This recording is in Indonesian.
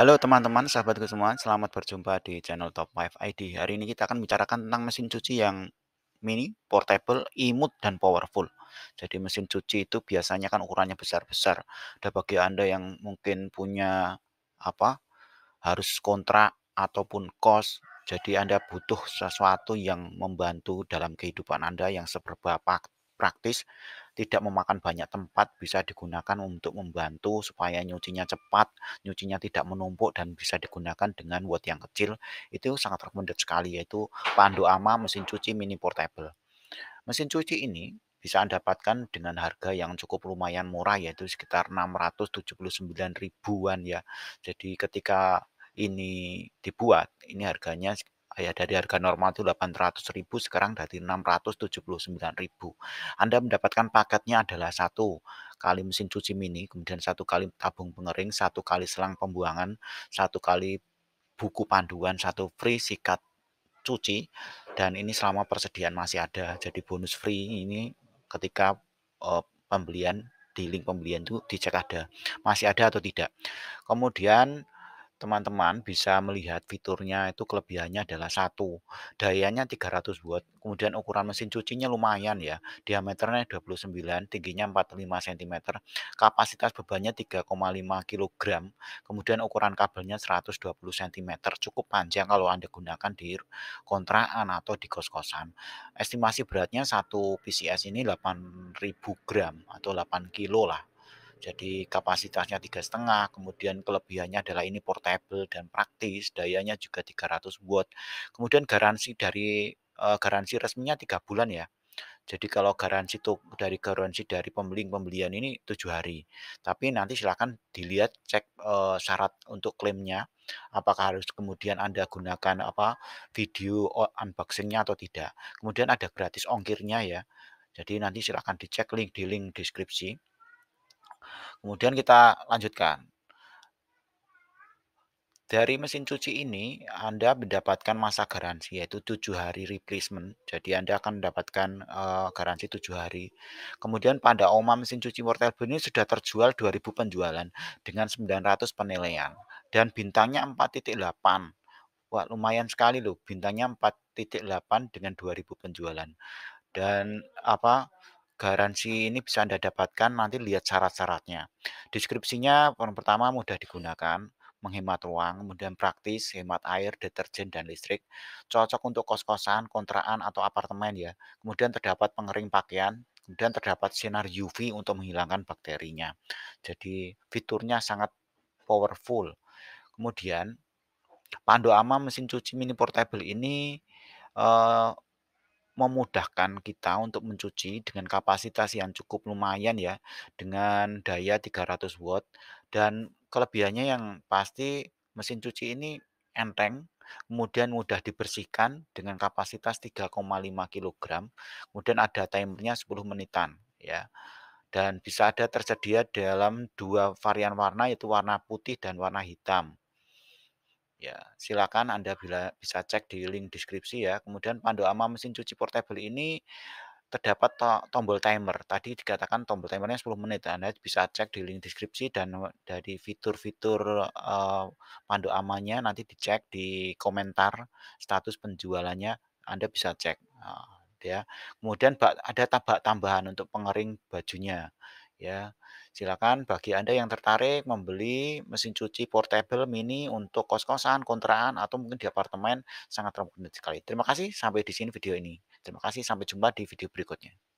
Halo teman-teman, sahabatku semua, selamat berjumpa di channel Top 5 ID. Hari ini kita akan bicarakan tentang mesin cuci yang mini, portable, imut, dan powerful. Jadi mesin cuci itu biasanya kan ukurannya besar-besar. Ada bagi Anda yang mungkin punya apa harus kontrak ataupun kos jadi Anda butuh sesuatu yang membantu dalam kehidupan Anda yang seberapa praktis tidak memakan banyak tempat bisa digunakan untuk membantu supaya nyucinya cepat, nyucinya tidak menumpuk dan bisa digunakan dengan watt yang kecil. Itu sangat recommended sekali yaitu Pandu Ama mesin cuci mini portable. Mesin cuci ini bisa Anda dapatkan dengan harga yang cukup lumayan murah yaitu sekitar 679 ribuan ya. Jadi ketika ini dibuat, ini harganya ya dari harga normal itu 800.000 sekarang dari 679.000. Anda mendapatkan paketnya adalah satu kali mesin cuci mini, kemudian satu kali tabung pengering, satu kali selang pembuangan, satu kali buku panduan, satu free sikat cuci dan ini selama persediaan masih ada. Jadi bonus free ini ketika uh, pembelian di link pembelian itu dicek ada masih ada atau tidak. Kemudian teman-teman bisa melihat fiturnya itu kelebihannya adalah satu dayanya 300 watt kemudian ukuran mesin cucinya lumayan ya diameternya 29 tingginya 45 cm kapasitas bebannya 3,5 kg kemudian ukuran kabelnya 120 cm cukup panjang kalau Anda gunakan di kontrakan atau di kos-kosan estimasi beratnya satu PCS ini 8000 gram atau 8 kilo lah jadi kapasitasnya tiga setengah kemudian kelebihannya adalah ini portable dan praktis dayanya juga 300 watt kemudian garansi dari eh, garansi resminya tiga bulan ya jadi kalau garansi tuh dari garansi dari pembeli pembelian ini tujuh hari. Tapi nanti silakan dilihat cek uh, syarat untuk klaimnya apakah harus kemudian Anda gunakan apa video unboxingnya atau tidak. Kemudian ada gratis ongkirnya ya. Jadi nanti silakan dicek link di link deskripsi. Kemudian kita lanjutkan. Dari mesin cuci ini, Anda mendapatkan masa garansi yaitu 7 hari replacement. Jadi Anda akan mendapatkan uh, garansi 7 hari. Kemudian pada OMA mesin cuci portable ini sudah terjual 2000 penjualan dengan 900 penilaian dan bintangnya 4.8. Wah, lumayan sekali loh bintangnya 4.8 dengan 2000 penjualan. Dan apa Garansi ini bisa Anda dapatkan nanti lihat syarat-syaratnya. Deskripsinya yang pertama mudah digunakan, menghemat ruang, kemudian praktis, hemat air, deterjen, dan listrik. Cocok untuk kos-kosan, kontrakan atau apartemen ya. Kemudian terdapat pengering pakaian, kemudian terdapat sinar UV untuk menghilangkan bakterinya. Jadi fiturnya sangat powerful. Kemudian Pando Ama mesin cuci mini portable ini eh, memudahkan kita untuk mencuci dengan kapasitas yang cukup lumayan ya dengan daya 300 watt dan kelebihannya yang pasti mesin cuci ini enteng kemudian mudah dibersihkan dengan kapasitas 3,5 kg kemudian ada timernya 10 menitan ya dan bisa ada tersedia dalam dua varian warna yaitu warna putih dan warna hitam Ya, silakan Anda bila bisa cek di link deskripsi ya. Kemudian Pandu Ama mesin cuci portable ini terdapat to tombol timer. Tadi dikatakan tombol timernya 10 menit. Anda bisa cek di link deskripsi dan dari fitur-fitur uh, eh, pandu amanya nanti dicek di komentar status penjualannya. Anda bisa cek. Uh, ya. Kemudian ada tabak tambahan untuk pengering bajunya ya. Silakan bagi Anda yang tertarik membeli mesin cuci portable mini untuk kos-kosan, kontrakan atau mungkin di apartemen sangat rekomendasi sekali. Terima kasih sampai di sini video ini. Terima kasih sampai jumpa di video berikutnya.